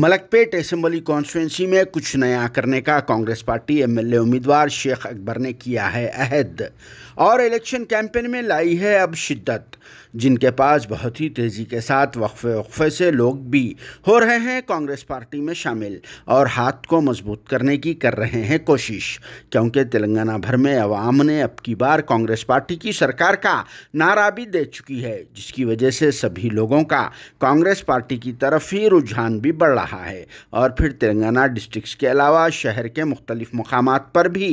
Malakpet assembly constituency में कुछ नया करने का कांग्रेस पार्टी एमएलए उम्मीदवार शेख अकबर ने किया है अहद और इलेक्शन कैंपेन में लाई है अब शिद्दत जिनके पास बहुत ही तेज़ी के साथ वक्फे वक्फे से लोग भी हो रहे हैं कांग्रेस पार्टी में शामिल और हाथ को मजबूत करने की कर रहे हैं कोशिश क्योंकि तेलंगाना भर में अवाम ने अब की बार कांग्रेस पार्टी की सरकार का नारा भी दे चुकी है जिसकी वजह से सभी लोगों का कांग्रेस पार्टी की तरफ ही रुझान भी बढ़ रहा है और फिर तेलंगाना डिस्ट्रिक्ट के अलावा शहर के मुख्तलिफ मकाम पर भी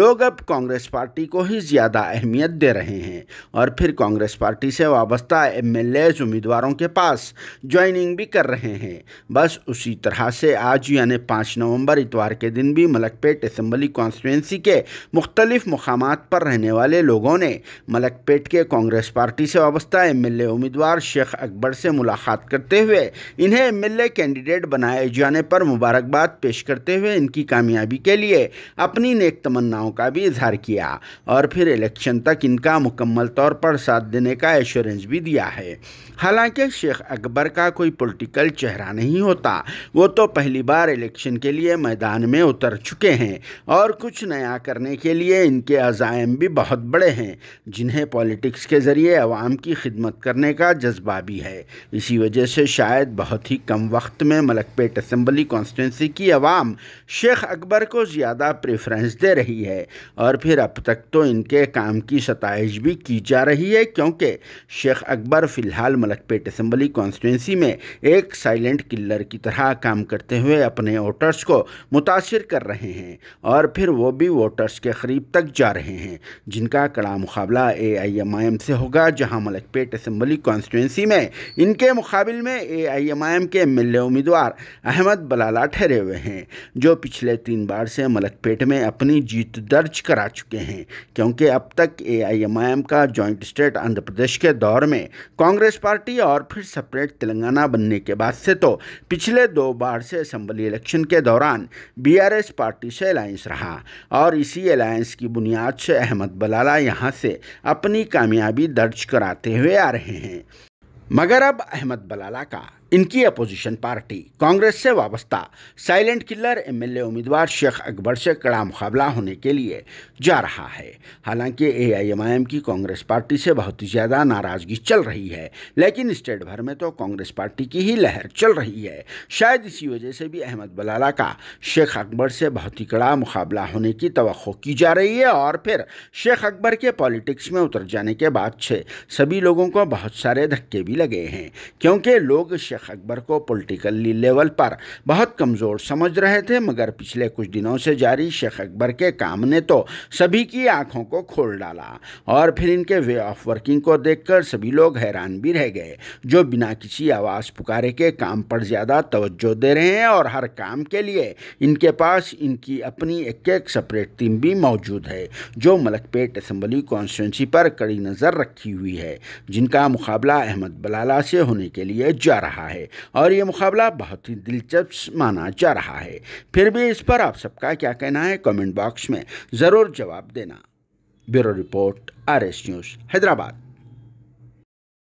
लोग अब कांग्रेस पार्टी को ही ज़्यादा अहमियत दे रहे हैं और फिर कांग्रेस पार्टी से वाबस्ता एम एल उम्मीदवारों के पास ज्वाइनिंग भी कर रहे हैं बस उसी तरह से आज यानी पाँच नवंबर इतवार के दिन भी मलकपेट असम्बली कॉन्स्टिटेंसी के मुख्तलिफ मकाम पर रहने वाले लोगों ने मलकपेट के कांग्रेस पार्टी से वाबस्ता एम उम्मीदवार शेख अकबर से मुलाकात करते हुए इन्हें एम कैंडिडेट रेड बनाए जाने पर मुबारकबाद पेश करते हुए इनकी कामयाबी के लिए अपनी नेक तमन्नाओं का भी इजहार किया और फिर इलेक्शन तक इनका मुकम्मल तौर पर साथ देने का एश्योरेंस भी दिया है हालांकि शेख अकबर का कोई पॉलिटिकल चेहरा नहीं होता वो तो पहली बार इलेक्शन के लिए मैदान में उतर चुके हैं और कुछ नया करने के लिए इनके अजायम भी बहुत बड़े हैं जिन्हें पॉलिटिक्स के ज़रिए आवाम की खिदमत करने का जज्बा भी है इसी वजह से शायद बहुत ही कम वक्त में मलकपेट असम्बली कॉन्स्टिटेंसी की आवाम शेख अकबर को ज़्यादा प्रेफरेंस दे रही है और फिर अब तक तो इनके काम की सतश भी की जा रही है क्योंकि शेख अकबर फ़िलहाल मलकपेट असम्बली कॉन्स्टिटेंसी में एक साइलेंट किलर की तरह काम करते हुए अपने वोटर्स को मुतासर कर रहे हैं और फिर वो भी वोटर्स के करीब तक जा रहे हैं जिनका कड़ा मुकाबला ए आई एम आई एम से होगा जहाँ मलकपेट असम्बली कॉन्स्टिटेंसी में इनके मुकाबले में A I M I M के एम एल ए उम्मीदवार उम्मीदवार अहमद बलाला ठहरे हुए हैं जो पिछले तीन बार से मलकपेट में अपनी जीत दर्ज करा चुके हैं क्योंकि अब तक ए का जॉइंट स्टेट आंध्र प्रदेश के दौर में कांग्रेस पार्टी और फिर सेपरेट तेलंगाना बनने के बाद से तो पिछले दो बार से असम्बली इलेक्शन के दौरान बीआरएस पार्टी से अलायंस रहा और इसी अलायंस की बुनियाद से अहमद बलाला यहाँ से अपनी कामयाबी दर्ज कराते हुए आ रहे हैं मगर अब अहमद बलाला का इनकी अपोजिशन पार्टी कांग्रेस से वाबस्ता साइलेंट किलर एमएलए उम्मीदवार शेख अकबर से कड़ा मुकाबला होने के लिए जा रहा है हालांकि एआईएमआईएम की कांग्रेस पार्टी से बहुत ही ज़्यादा नाराज़गी चल रही है लेकिन स्टेट भर में तो कांग्रेस पार्टी की ही लहर चल रही है शायद इसी वजह से भी अहमद बलाला का शेख अकबर से बहुत ही कड़ा मुकाबला होने की तो की जा रही है और फिर शेख अकबर के पॉलिटिक्स में उतर जाने के बाद से सभी लोगों को बहुत सारे धक्के भी लगे हैं क्योंकि लोग शेख शेख अकबर को पॉलिटिकली लेवल पर बहुत कमज़ोर समझ रहे थे मगर पिछले कुछ दिनों से जारी शेख अकबर के काम ने तो सभी की आंखों को खोल डाला और फिर इनके वे ऑफ वर्किंग को देखकर सभी लोग हैरान भी रह गए जो बिना किसी आवाज़ पुकारे के काम पर ज़्यादा तवज्जो दे रहे हैं और हर काम के लिए इनके पास इनकी अपनी एक एक सेपरेट टीम भी मौजूद है जो मलकपेट असम्बली कॉन्स्टिटेंसी पर कड़ी नज़र रखी हुई है जिनका मुकाबला अहमद बलाला से होने के लिए जा रहा रहा है और ये मुकाबला बहुत ही दिलचस्प माना जा रहा है फिर भी इस पर आप सबका क्या कहना है कमेंट बॉक्स में ज़रूर जवाब देना bureau report R S news Hyderabad